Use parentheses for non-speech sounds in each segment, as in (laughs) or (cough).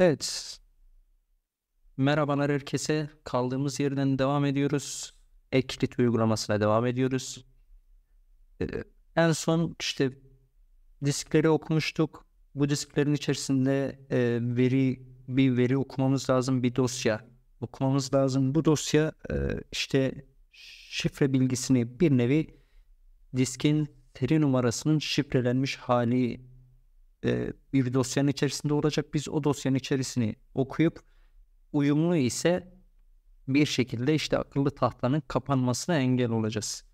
Evet. Merhabalar herkese. Kaldığımız yerden devam ediyoruz. Ekrit uygulamasına devam ediyoruz. Ee, en son işte diskleri okumuştuk. Bu disklerin içerisinde e, veri bir veri okumamız lazım, bir dosya okumamız lazım. Bu dosya e, işte şifre bilgisini bir nevi diskin seri numarasının şifrelenmiş hali e, bir dosyanın içerisinde olacak. Biz o dosyanın içerisini okuyup uyumlu ise bir şekilde işte akıllı tahtanın kapanmasına engel olacağız.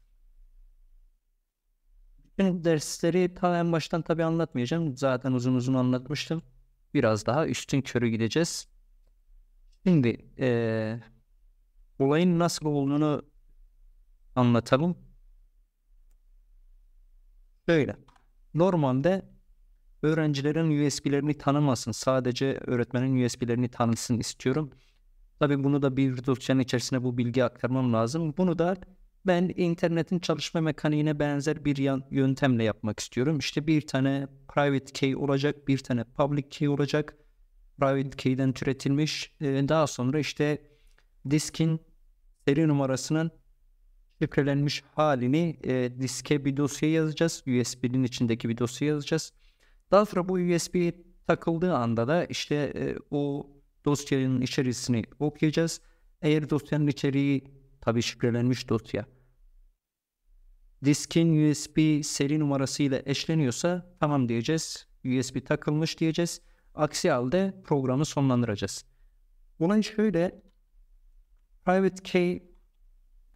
Bütün dersleri ta en baştan tabi anlatmayacağım. Zaten uzun uzun anlatmıştım. Biraz daha üstün körü gideceğiz. Şimdi e, olayın nasıl olduğunu anlatalım. Böyle. Normalde öğrencilerin USB'lerini tanımasın. Sadece öğretmenin USB'lerini tanısın istiyorum. Tabii bunu da bir dosyanın içerisine bu bilgi aktarmam lazım. Bunu da ben internetin çalışma mekaniğine benzer bir yöntemle yapmak istiyorum. İşte bir tane private key olacak, bir tane public key olacak. Private key'den türetilmiş. E, daha sonra işte diskin seri numarasının şifrelenmiş halini e, diske bir dosya yazacağız. USB'nin içindeki bir dosya yazacağız. Daha sonra bu USB takıldığı anda da işte e, o dosyanın içerisini okuyacağız. Eğer dosyanın içeriği tabii şifrelenmiş dosya diskin USB seri numarasıyla eşleniyorsa tamam diyeceğiz. USB takılmış diyeceğiz. Aksi halde programı sonlandıracağız. Olay şöyle. Private key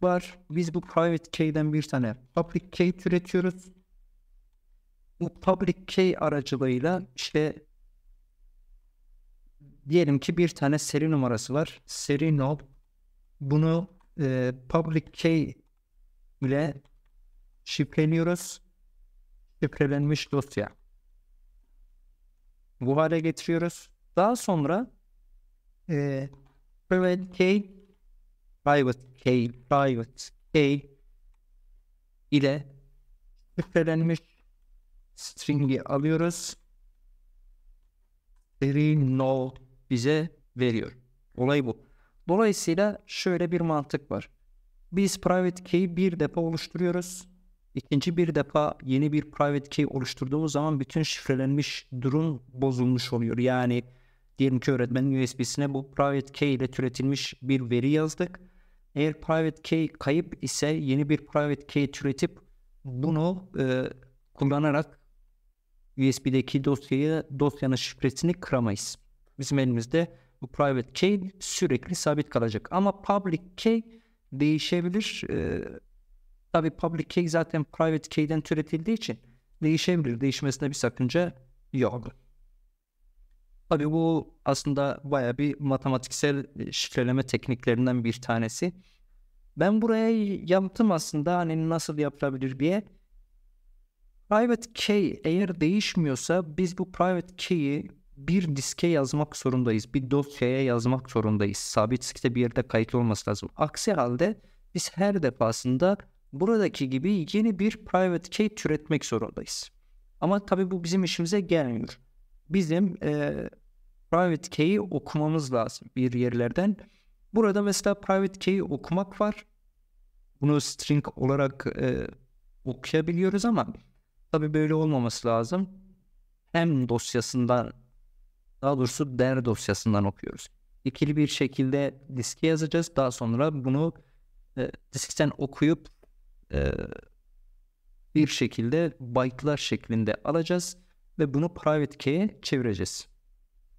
var. Biz bu private key'den bir tane public key üretiyoruz bu public key aracılığıyla işte diyelim ki bir tane seri numarası var. Seri no bunu e, public key ile şifreliyoruz. Şifrelenmiş dosya. Bu hale getiriyoruz. Daha sonra e, private key private key private key ile şifrelenmiş string'i alıyoruz. Seri no bize veriyor. Olay bu. Dolayısıyla şöyle bir mantık var. Biz private key bir depo oluşturuyoruz. İkinci bir defa yeni bir private key oluşturduğumuz zaman bütün şifrelenmiş durum bozulmuş oluyor. Yani diyelim ki öğretmenin USB'sine bu private key ile türetilmiş bir veri yazdık. Eğer private key kayıp ise yeni bir private key türetip bunu e, kullanarak USB'deki dosyayı dosyanın şifresini kıramayız. Bizim elimizde bu private key sürekli sabit kalacak. Ama public key değişebilir. Ee, tabii public key zaten private key'den türetildiği için değişebilir. Değişmesine bir sakınca yok. Tabii bu aslında baya bir matematiksel e, şifreleme tekniklerinden bir tanesi. Ben buraya yaptım aslında hani nasıl yapılabilir diye. Private key eğer değişmiyorsa biz bu private key'i bir diske yazmak zorundayız. Bir dosyaya yazmak zorundayız. Sabit diskte bir yerde kayıtlı olması lazım. Aksi halde biz her defasında buradaki gibi yeni bir private key türetmek zorundayız. Ama tabii bu bizim işimize gelmiyor. Bizim e, private key'i okumamız lazım bir yerlerden. Burada mesela private key'i okumak var. Bunu string olarak e, okuyabiliyoruz ama Tabi böyle olmaması lazım. Hem dosyasından daha doğrusu der dosyasından okuyoruz. İkili bir şekilde diske yazacağız. Daha sonra bunu e, diskten okuyup e, bir şekilde byte'lar şeklinde alacağız ve bunu private key'e çevireceğiz.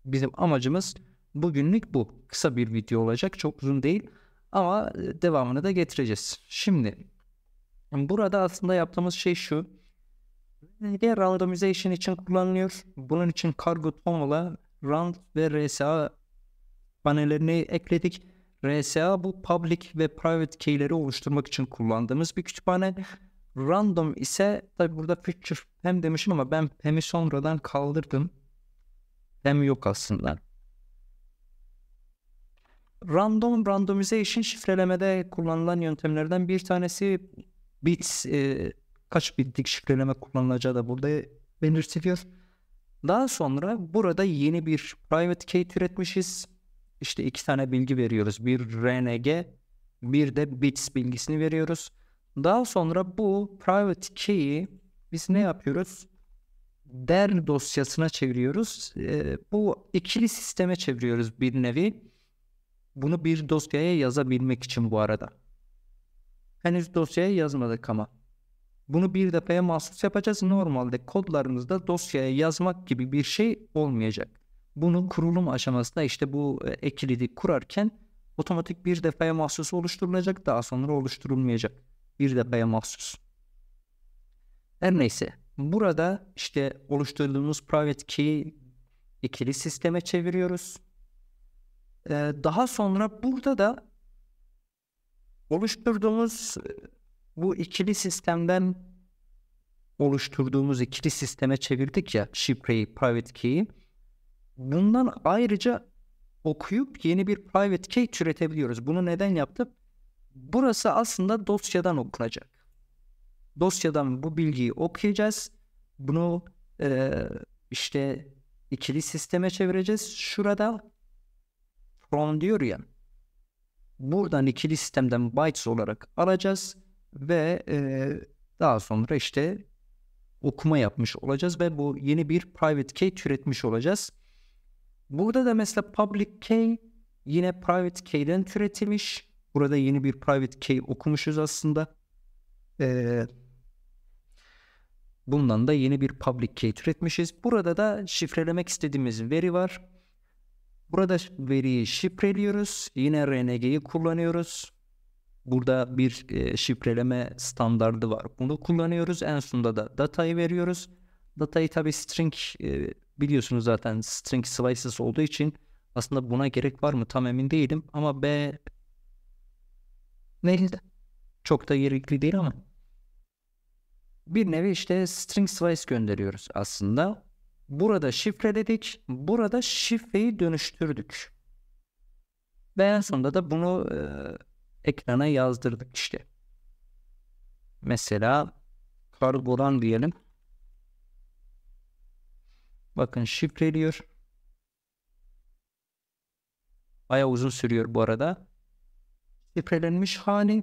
Bizim amacımız bugünlük bu. Kısa bir video olacak. Çok uzun değil. Ama e, devamını da getireceğiz. Şimdi burada aslında yaptığımız şey şu ve randomization için kullanılıyor. Bunun için kargo tomla rand ve RSA panellerini ekledik. RSA bu public ve private key'leri oluşturmak için kullandığımız bir kütüphane. Random ise tabi burada future hem demişim ama ben hem'i sonradan kaldırdım. Hem yok aslında. Random randomization şifrelemede kullanılan yöntemlerden bir tanesi bits e, kaç bitlik şifreleme kullanılacağı da burada belirtiliyor. Daha sonra burada yeni bir private key üretmişiz. İşte iki tane bilgi veriyoruz. Bir RNG, bir de bits bilgisini veriyoruz. Daha sonra bu private key'i biz ne yapıyoruz? Der dosyasına çeviriyoruz. E, bu ikili sisteme çeviriyoruz bir nevi. Bunu bir dosyaya yazabilmek için bu arada. Henüz dosyaya yazmadık ama. Bunu bir defaya mahsus yapacağız. Normalde kodlarımızda dosyaya yazmak gibi bir şey olmayacak. Bunu kurulum aşamasında işte bu e, ekilidi kurarken otomatik bir defaya mahsus oluşturulacak. Daha sonra oluşturulmayacak. Bir defaya mahsus. Her neyse. Burada işte oluşturduğumuz private key ikili sisteme çeviriyoruz. Ee, daha sonra burada da oluşturduğumuz bu ikili sistemden oluşturduğumuz ikili sisteme çevirdik ya şifreyi, private key'i. Bundan ayrıca okuyup yeni bir private key türetebiliyoruz. Bunu neden yaptık? Burası aslında dosyadan okunacak. Dosyadan bu bilgiyi okuyacağız. Bunu e, işte ikili sisteme çevireceğiz. Şurada from diyor ya. Buradan ikili sistemden bytes olarak alacağız ve e, daha sonra işte okuma yapmış olacağız ve bu yeni bir private key türetmiş olacağız. Burada da mesela public key yine private key'den türetilmiş. Burada yeni bir private key okumuşuz aslında. Ee, bundan da yeni bir public key türetmişiz. Burada da şifrelemek istediğimiz veri var. Burada veriyi şifreliyoruz. Yine RNG'yi kullanıyoruz. Burada bir e, şifreleme standardı var. Bunu kullanıyoruz. En sonunda da datayı veriyoruz. Datayı tabi string e, biliyorsunuz zaten string slices olduğu için aslında buna gerek var mı tam emin değilim ama B neydi? Çok da gerekli değil ama bir nevi işte string slice gönderiyoruz aslında. Burada şifreledik. Burada şifreyi dönüştürdük. Ve en sonunda da bunu e, ekrana yazdırdık işte. Mesela kargodan diyelim. Bakın şifreliyor. Baya uzun sürüyor bu arada. Şifrelenmiş hali.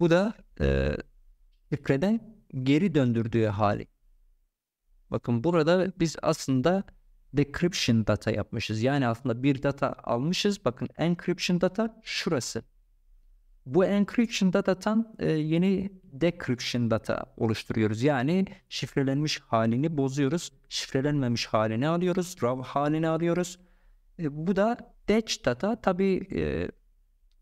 Bu da e, şifreden geri döndürdüğü hali. Bakın burada biz aslında decryption data yapmışız. Yani aslında bir data almışız. Bakın encryption data şurası. Bu encryption datadan e, yeni decryption data oluşturuyoruz. Yani şifrelenmiş halini bozuyoruz. Şifrelenmemiş halini alıyoruz. RAW halini alıyoruz. E, bu da Batch data tabi e,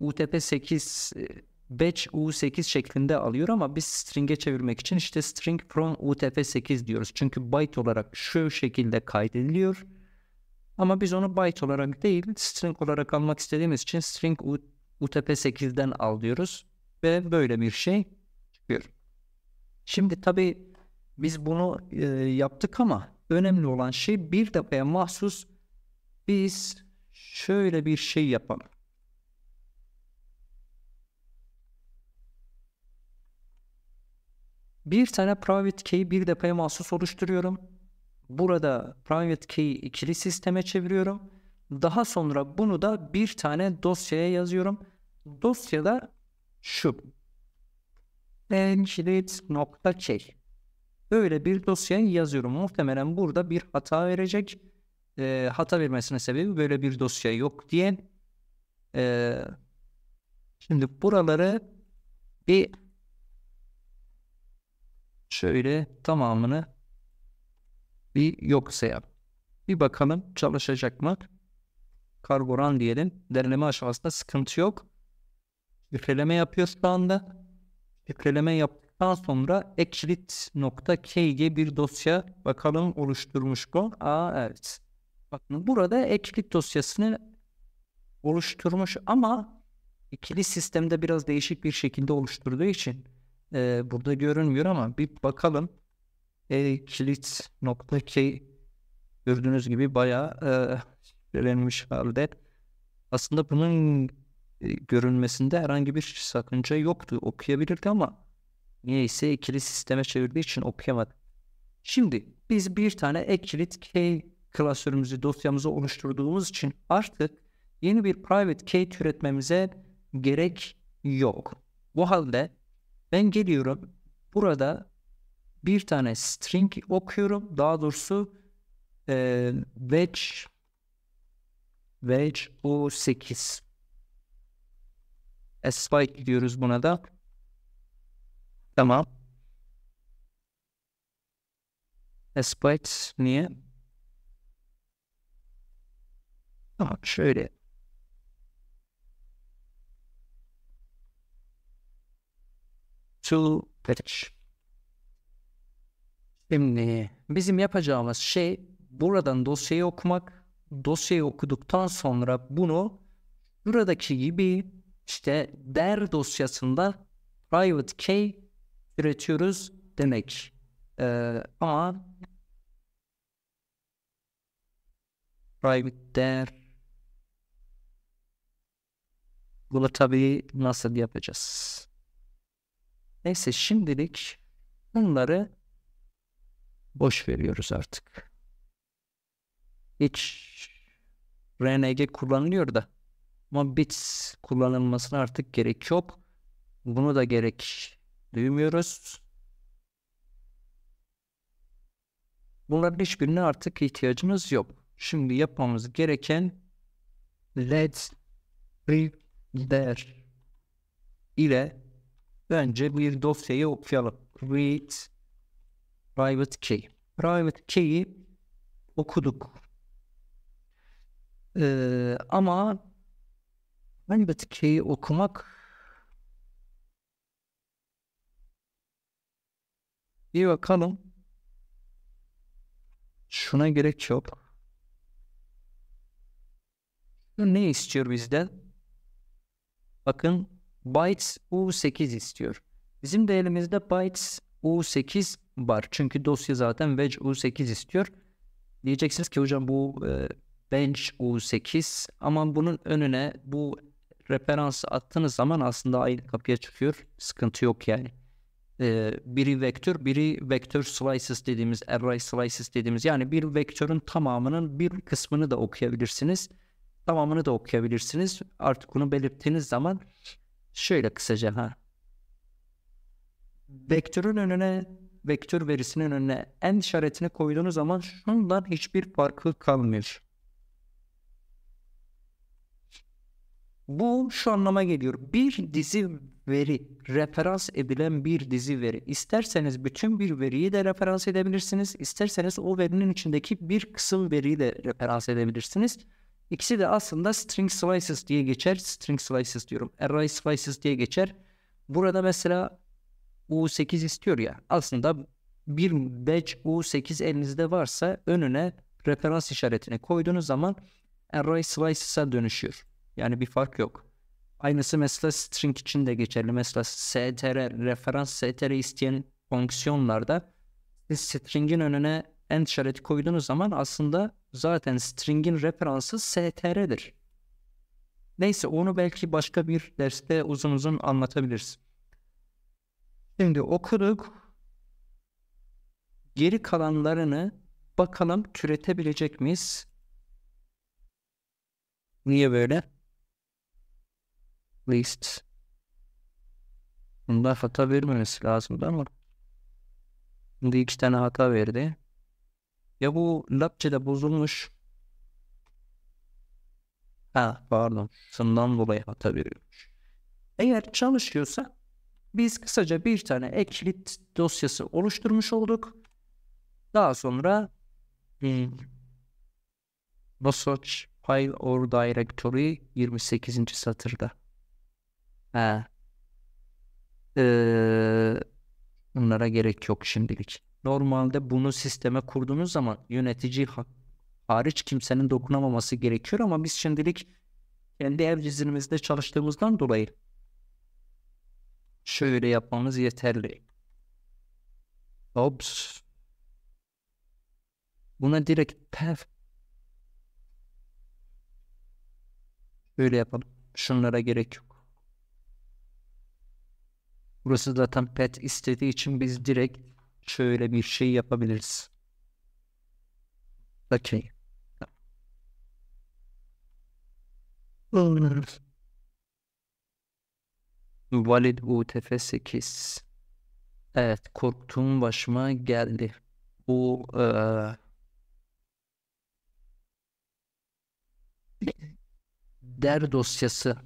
UTP-8 e, batch u8 şeklinde alıyor ama biz string'e çevirmek için işte string from utf8 diyoruz. Çünkü byte olarak şu şekilde kaydediliyor. Ama biz onu byte olarak değil string olarak almak istediğimiz için string utf8'den al diyoruz. Ve böyle bir şey çıkıyor. Şimdi tabii biz bunu e, yaptık ama önemli olan şey bir defaya mahsus biz şöyle bir şey yapalım. Bir tane private key bir depaya mahsus oluşturuyorum. Burada private key ikili sisteme çeviriyorum. Daha sonra bunu da bir tane dosyaya yazıyorum. Dosyada şu. Encrypt.check Böyle bir dosyaya yazıyorum. Muhtemelen burada bir hata verecek. E, hata vermesine sebebi böyle bir dosya yok diye. E, şimdi buraları bir şöyle tamamını bir yok sayalım. Bir bakalım çalışacak mı? Karboran diyelim. derleme aşamasında sıkıntı yok. Şifreleme yapıyoruz şu anda. Şifreleme yaptıktan sonra eklit.kg bir dosya bakalım oluşturmuş mu? Aa evet. Bakın burada eklit dosyasını oluşturmuş ama ikili sistemde biraz değişik bir şekilde oluşturduğu için e, burada görünmüyor ama bir bakalım. E, kilit nokta ki gördüğünüz gibi bayağı e, verilmiş halde. Aslında bunun e, görünmesinde herhangi bir sakınca yoktu. Okuyabilirdi ama niyeyse ikili sisteme çevirdiği için okuyamadı. Şimdi biz bir tane ekilit kilit K klasörümüzü, dosyamızı oluşturduğumuz için artık yeni bir private key türetmemize gerek yok. Bu halde ben geliyorum burada bir tane string okuyorum. Daha doğrusu e, wedge wedge o8 e, spike diyoruz buna da. Tamam. Aspect e, niye? Tamam şöyle to pitch. Şimdi bizim yapacağımız şey buradan dosyayı okumak. Dosyayı okuduktan sonra bunu buradaki gibi işte der dosyasında private key üretiyoruz demek. Ee, ama private der bunu tabii nasıl yapacağız? Neyse şimdilik bunları boş veriyoruz artık. Hiç RNG kullanılıyor da ama bits kullanılmasına artık gerek yok. Bunu da gerek duymuyoruz. Bunların hiçbirine artık ihtiyacımız yok. Şimdi yapmamız gereken let's build there ile Bence bir dosyayı okuyalım. Read private key. Private key'i okuduk. Ee, ama private key'i okumak bir bakalım. Şuna gerek yok. Ne istiyor bizden? Bakın bytes U8 istiyor. Bizim de elimizde bytes U8 var. Çünkü dosya zaten wedge U8 istiyor. Diyeceksiniz ki hocam bu e, bench U8 ama bunun önüne bu referansı attığınız zaman aslında aynı kapıya çıkıyor. Sıkıntı yok yani. Ee, biri vektör, biri vektör slices dediğimiz, array slices dediğimiz. Yani bir vektörün tamamının bir kısmını da okuyabilirsiniz. Tamamını da okuyabilirsiniz. Artık bunu belirttiğiniz zaman Şöyle kısaca ha. Vektörün önüne, vektör verisinin önüne en işaretini koyduğunuz zaman şundan hiçbir farkı kalmıyor. Bu şu anlama geliyor. Bir dizi veri, referans edilen bir dizi veri. İsterseniz bütün bir veriyi de referans edebilirsiniz. İsterseniz o verinin içindeki bir kısım veriyi de referans edebilirsiniz. İkisi de aslında string slices diye geçer. String slices diyorum. Array slices diye geçer. Burada mesela U8 istiyor ya. Aslında bir batch U8 elinizde varsa önüne referans işaretini koyduğunuz zaman array slices'a dönüşüyor. Yani bir fark yok. Aynısı mesela string için de geçerli. Mesela str, referans str isteyen fonksiyonlarda string'in önüne end işareti koyduğunuz zaman aslında zaten string'in referansı str'dir. Neyse onu belki başka bir derste uzun uzun anlatabiliriz. Şimdi okuduk. Geri kalanlarını bakalım türetebilecek miyiz? Niye böyle? List. Bunda hata vermemesi da ama. Şimdi iki tane hata verdi. Ya bu Lapçe'de bozulmuş. Ha pardon. Şundan dolayı hata veriyormuş. Eğer çalışıyorsa biz kısaca bir tane eklit dosyası oluşturmuş olduk. Daha sonra hmm, File or Directory 28. satırda. Ha. Ee, bunlara gerek yok şimdilik. Normalde bunu sisteme kurduğunuz zaman yönetici hariç kimsenin dokunamaması gerekiyor ama biz şimdilik kendi ev dizilimizde çalıştığımızdan dolayı şöyle yapmamız yeterli. Ops. Buna direkt pef. Böyle yapalım. Şunlara gerek yok. Burası zaten pet istediği için biz direkt şöyle bir şey yapabiliriz. Okey. Valid UTF 8. Evet korktuğum başıma geldi. Bu ee... der dosyası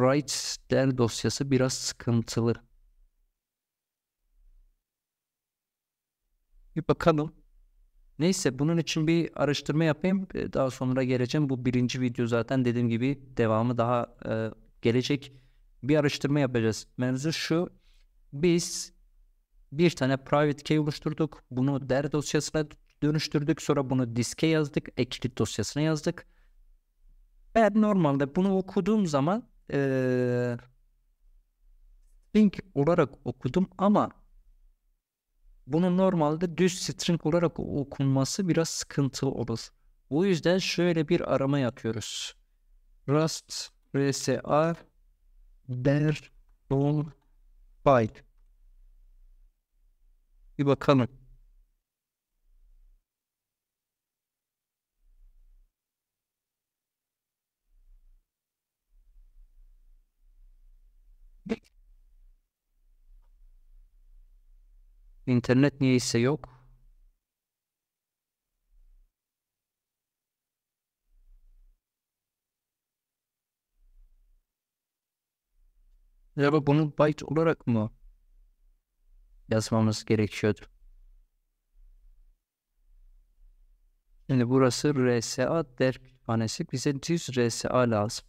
rights der dosyası biraz sıkıntılı. Bir bakalım. Neyse bunun için bir araştırma yapayım. Ee, daha sonra geleceğim. Bu birinci video zaten dediğim gibi devamı daha e, gelecek. Bir araştırma yapacağız. Mevzu şu. Biz bir tane private key oluşturduk. Bunu der dosyasına dönüştürdük. Sonra bunu diske yazdık. ekli dosyasına yazdık. Ben normalde bunu okuduğum zaman e, link olarak okudum ama bunun normalde düz string olarak okunması biraz sıkıntı olur. Bu yüzden şöyle bir arama yapıyoruz. Rust RSA der byte. Bir bakalım. İnternet niyeyse yok. Acaba bunu byte olarak mı yazmamız gerekiyordu? Yani burası RSA derp kütüphanesi. Bize düz RSA lazım.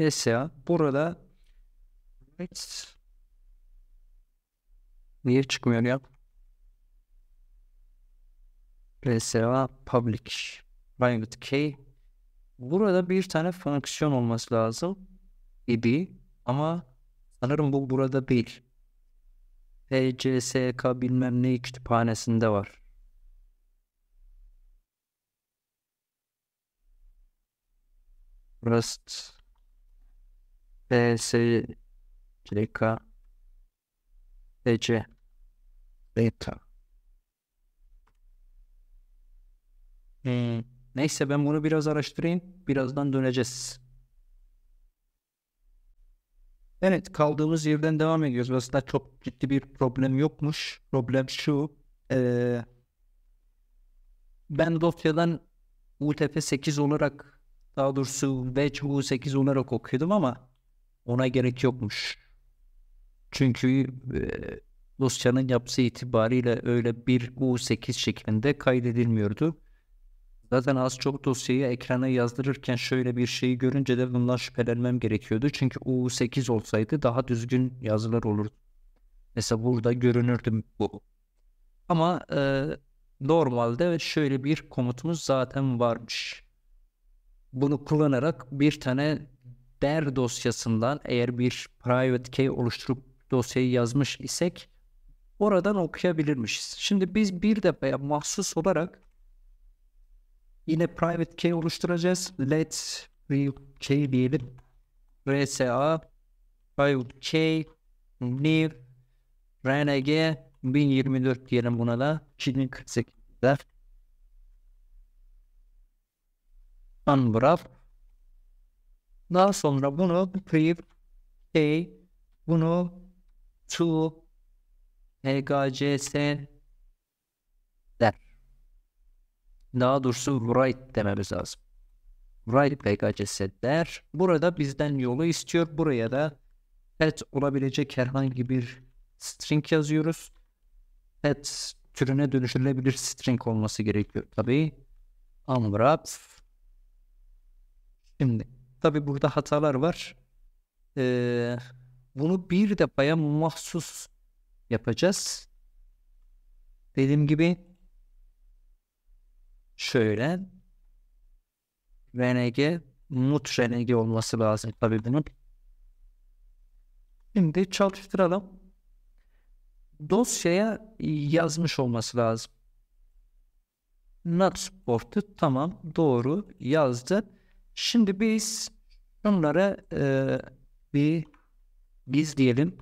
Mesela burada evet. niye çıkmıyor ya? Mesela public private key burada bir tane fonksiyon olması lazım idi ama sanırım bu burada değil. PCSK bilmem ne kütüphanesinde var. Rust PS CK TC Beta. Hmm. Neyse ben bunu biraz araştırayım. Birazdan döneceğiz. Evet kaldığımız yerden devam ediyoruz. Aslında çok ciddi bir problem yokmuş. Problem şu. Ee, ben dosyadan UTF-8 olarak daha doğrusu VHU-8 olarak okuyordum ama ona gerek yokmuş. Çünkü e, Rusya'nın yapısı itibariyle öyle bir U8 şeklinde kaydedilmiyordu. Zaten az çok dosyayı ekrana yazdırırken şöyle bir şeyi görünce de bundan şüphelenmem gerekiyordu. Çünkü U8 olsaydı daha düzgün yazılar olurdu. Mesela burada görünürdü bu. Ama e, normalde şöyle bir komutumuz zaten varmış. Bunu kullanarak bir tane der dosyasından eğer bir private key oluşturup dosyayı yazmış isek oradan okuyabilirmişiz. Şimdi biz bir defaya mahsus olarak yine private key oluşturacağız. Let key diyelim. RSA private key new RNG 1024 diyelim buna da 2048'de unwrap daha sonra bunu kıyıp a şey, bunu to hgcs der. Daha doğrusu write dememiz lazım. Write hgcs der. Burada bizden yolu istiyor. Buraya da pet olabilecek herhangi bir string yazıyoruz. Pet türüne dönüştürülebilir string olması gerekiyor tabii. Unwrap. Şimdi Tabi burada hatalar var. Ee, bunu bir defaya mahsus yapacağız. Dediğim gibi şöyle renege mut renege olması lazım tabi bunun. Şimdi çalıştıralım. Dosyaya yazmış olması lazım. Not supported tamam doğru yazdı. Şimdi biz bunları e, bir biz diyelim.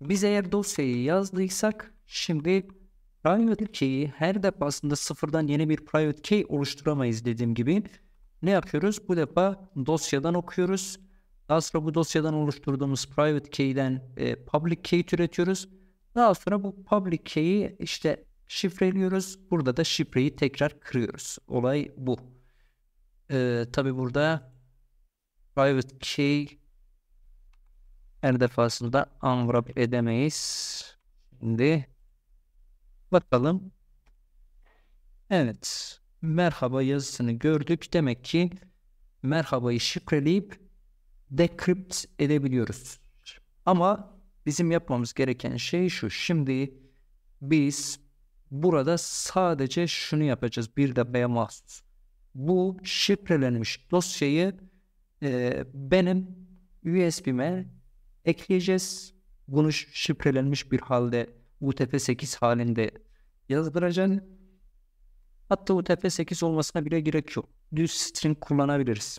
Biz eğer dosyayı yazdıysak şimdi private key'i her defasında sıfırdan yeni bir private key oluşturamayız dediğim gibi. Ne yapıyoruz? Bu defa dosyadan okuyoruz. Daha sonra bu dosyadan oluşturduğumuz private key'den e, public key türetiyoruz. Daha sonra bu public key'i işte şifreliyoruz. Burada da şifreyi tekrar kırıyoruz. Olay bu. Ee, tabi burada private key her defasında unwrap edemeyiz. Şimdi bakalım. Evet. Merhaba yazısını gördük. Demek ki merhabayı şifreleyip decrypt edebiliyoruz. Ama bizim yapmamız gereken şey şu. Şimdi biz burada sadece şunu yapacağız. Bir de dakikaya mahsus bu şifrelenmiş dosyayı e, benim USB'me ekleyeceğiz. Bunu şifrelenmiş bir halde UTF-8 halinde yazdıracaksın. Hatta UTF-8 olmasına bile gerek yok. Düz string kullanabiliriz.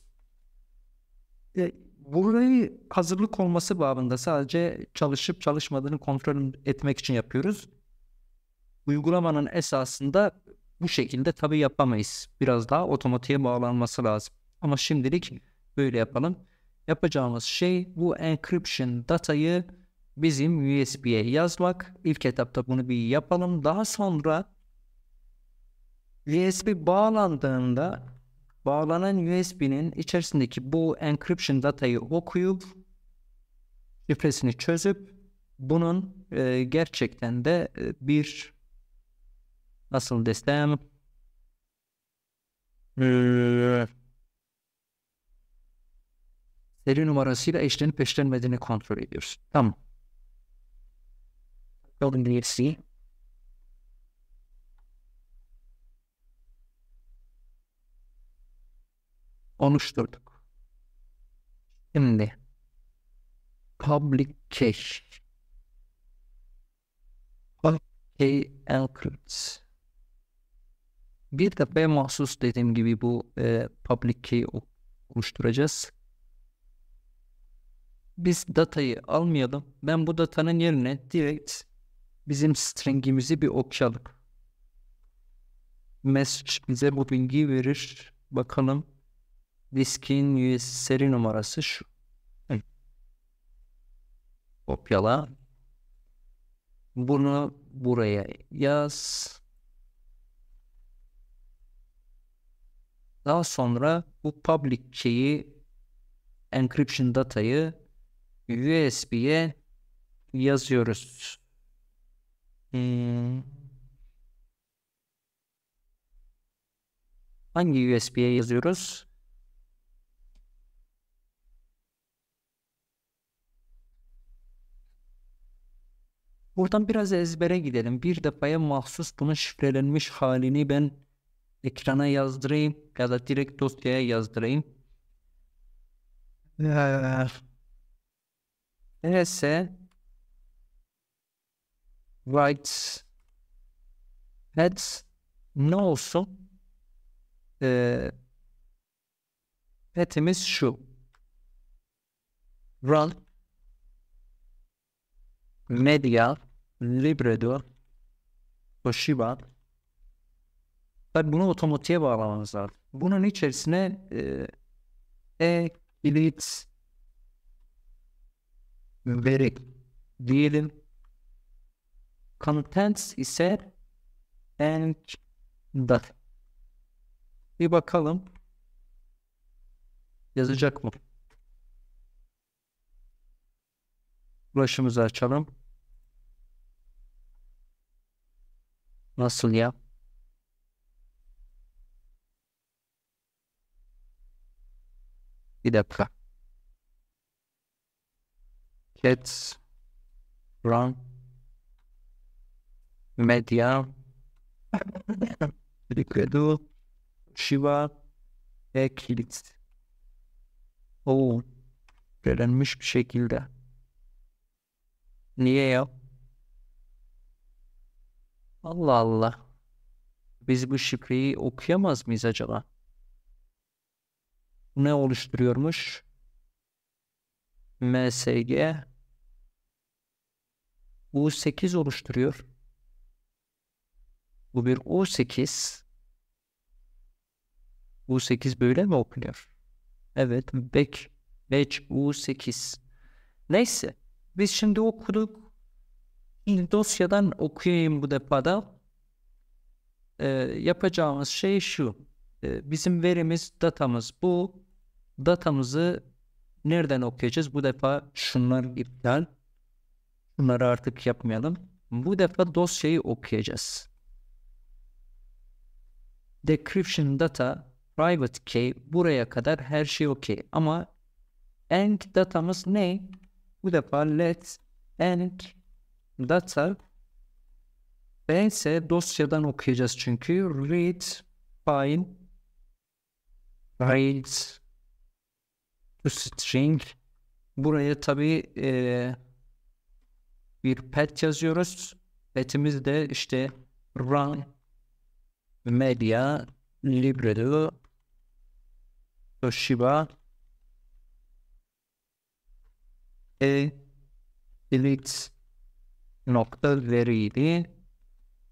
E, burayı hazırlık olması babında sadece çalışıp çalışmadığını kontrol etmek için yapıyoruz. Uygulamanın esasında bu şekilde tabii yapamayız. Biraz daha otomatiğe bağlanması lazım. Ama şimdilik böyle yapalım. Yapacağımız şey bu encryption datayı bizim USB'ye yazmak. İlk etapta bunu bir yapalım. Daha sonra USB bağlandığında bağlanan USB'nin içerisindeki bu encryption datayı okuyup şifresini çözüp bunun e, gerçekten de e, bir Nasıl desem? Ee, Seri numarasıyla eşlenip eşlenmediğini kontrol ediyoruz. Tamam. Building DLC. oluşturduk. Şimdi public cache public encrypts bir de defa mahsus dediğim gibi bu e, public key oluşturacağız. Biz datayı almayalım. Ben bu datanın yerine direkt bizim stringimizi bir okşalım. Message bize bu bilgiyi verir. Bakalım diskin USB seri numarası şu. Hı. Kopyala. Bunu buraya yaz. Daha sonra bu public key'i encryption datayı USB'ye yazıyoruz. Hmm. Hangi USB'ye yazıyoruz? Buradan biraz ezbere gidelim. Bir defaya mahsus bunun şifrelenmiş halini ben ekrana yazdırayım ya da direkt dosyaya yazdırayım. Neresi? Right. Pet ne olsun? Ee, petimiz şu. Run Media Libredo Toshiba Tabii bunu otomotiye bağlamamız lazım. Bunun içerisine e-kilit e veri diyelim. Contents ise and data. Bir bakalım. Yazacak mı? Ulaşımızı açalım. Nasıl ya? Bir dakika. Cat run media liquidul (laughs) Shiva Eclipse. O verilmiş bir şekilde. Niye ya? Allah Allah. Biz bu şifreyi okuyamaz mıyız acaba? ne oluşturuyormuş? MSG U8 oluşturuyor. Bu bir U8. U8 böyle mi okunuyor? Evet. Back, batch U8. Neyse. Biz şimdi okuduk. Şimdi dosyadan okuyayım bu defada. Ee, yapacağımız şey şu. Ee, bizim verimiz, datamız bu datamızı nereden okuyacağız? Bu defa şunlar iptal. Bunları artık yapmayalım. Bu defa dosyayı okuyacağız. Decryption data private key buraya kadar her şey okey. Ama end datamız ne? Bu defa let end data Neyse dosyadan okuyacağız çünkü read file read string. Buraya tabii e, bir pet yazıyoruz. Petimiz de işte run media libredo Toshiba e delete nokta veriydi.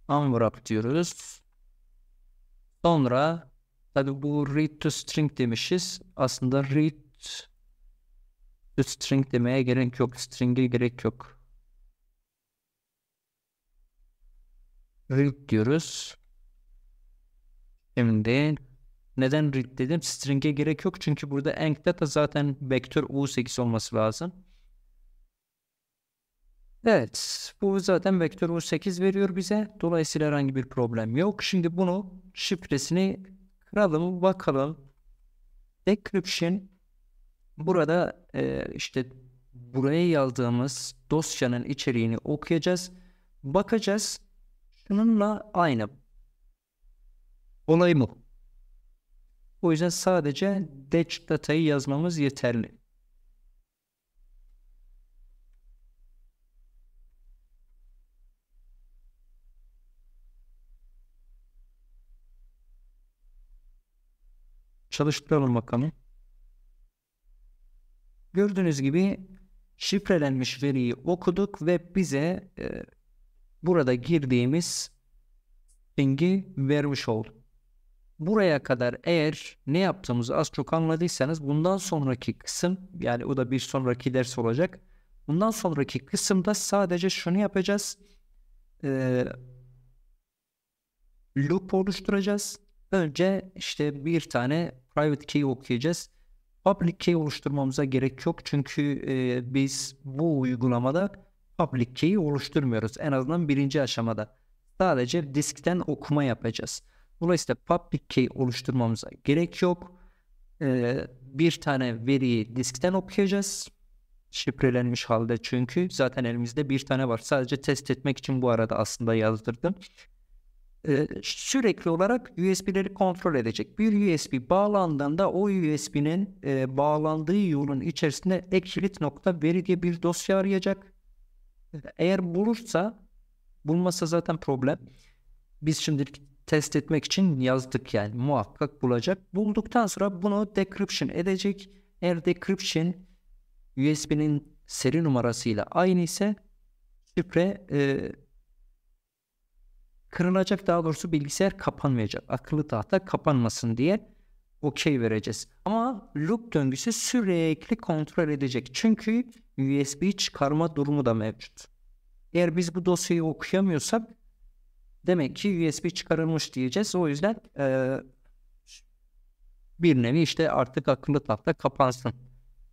Unwrap diyoruz. Sonra tabi bu read to string demişiz. Aslında read üst string demeye gerek yok. String'e gerek yok. Read diyoruz. Şimdi neden read dedim? String'e gerek yok. Çünkü burada engdata zaten vektör u8 olması lazım. Evet. Bu zaten vektör u8 veriyor bize. Dolayısıyla herhangi bir problem yok. Şimdi bunu şifresini kıralım bakalım. Decryption Burada e, işte buraya yazdığımız dosyanın içeriğini okuyacağız. Bakacağız. Şununla aynı. Olay mı? O yüzden sadece batch data'yı yazmamız yeterli. Çalıştıralım bakalım. Gördüğünüz gibi şifrelenmiş veriyi okuduk ve bize e, burada girdiğimiz string'i vermiş oldu. Buraya kadar eğer ne yaptığımızı az çok anladıysanız bundan sonraki kısım yani o da bir sonraki ders olacak. Bundan sonraki kısımda sadece şunu yapacağız. E, loop oluşturacağız. Önce işte bir tane private key okuyacağız public key oluşturmamıza gerek yok. Çünkü e, biz bu uygulamada public key'i oluşturmuyoruz. En azından birinci aşamada. Sadece diskten okuma yapacağız. Dolayısıyla public key oluşturmamıza gerek yok. E, bir tane veriyi diskten okuyacağız. Şifrelenmiş halde çünkü zaten elimizde bir tane var. Sadece test etmek için bu arada aslında yazdırdım. Ee, sürekli olarak USB'leri kontrol edecek. Bir USB bağlandığında o USB'nin e, bağlandığı yolun içerisinde ek nokta veri diye bir dosya arayacak. Eğer bulursa bulmazsa zaten problem. Biz şimdilik test etmek için yazdık yani muhakkak bulacak. Bulduktan sonra bunu decryption edecek. Eğer decryption USB'nin seri numarasıyla aynı ise şifre e, kırılacak daha doğrusu bilgisayar kapanmayacak. Akıllı tahta kapanmasın diye okey vereceğiz. Ama loop döngüsü sürekli kontrol edecek. Çünkü USB çıkarma durumu da mevcut. Eğer biz bu dosyayı okuyamıyorsak demek ki USB çıkarılmış diyeceğiz. O yüzden e, bir nevi işte artık akıllı tahta kapansın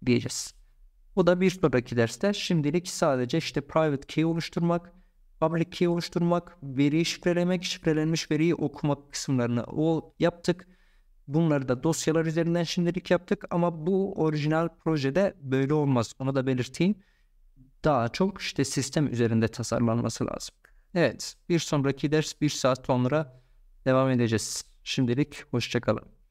diyeceğiz. Bu da bir sonraki derste şimdilik sadece işte private key oluşturmak, public key oluşturmak, veriyi şifrelemek, şifrelenmiş veriyi okumak kısımlarını o yaptık. Bunları da dosyalar üzerinden şimdilik yaptık ama bu orijinal projede böyle olmaz. Onu da belirteyim. Daha çok işte sistem üzerinde tasarlanması lazım. Evet, bir sonraki ders bir saat sonra devam edeceğiz. Şimdilik hoşçakalın.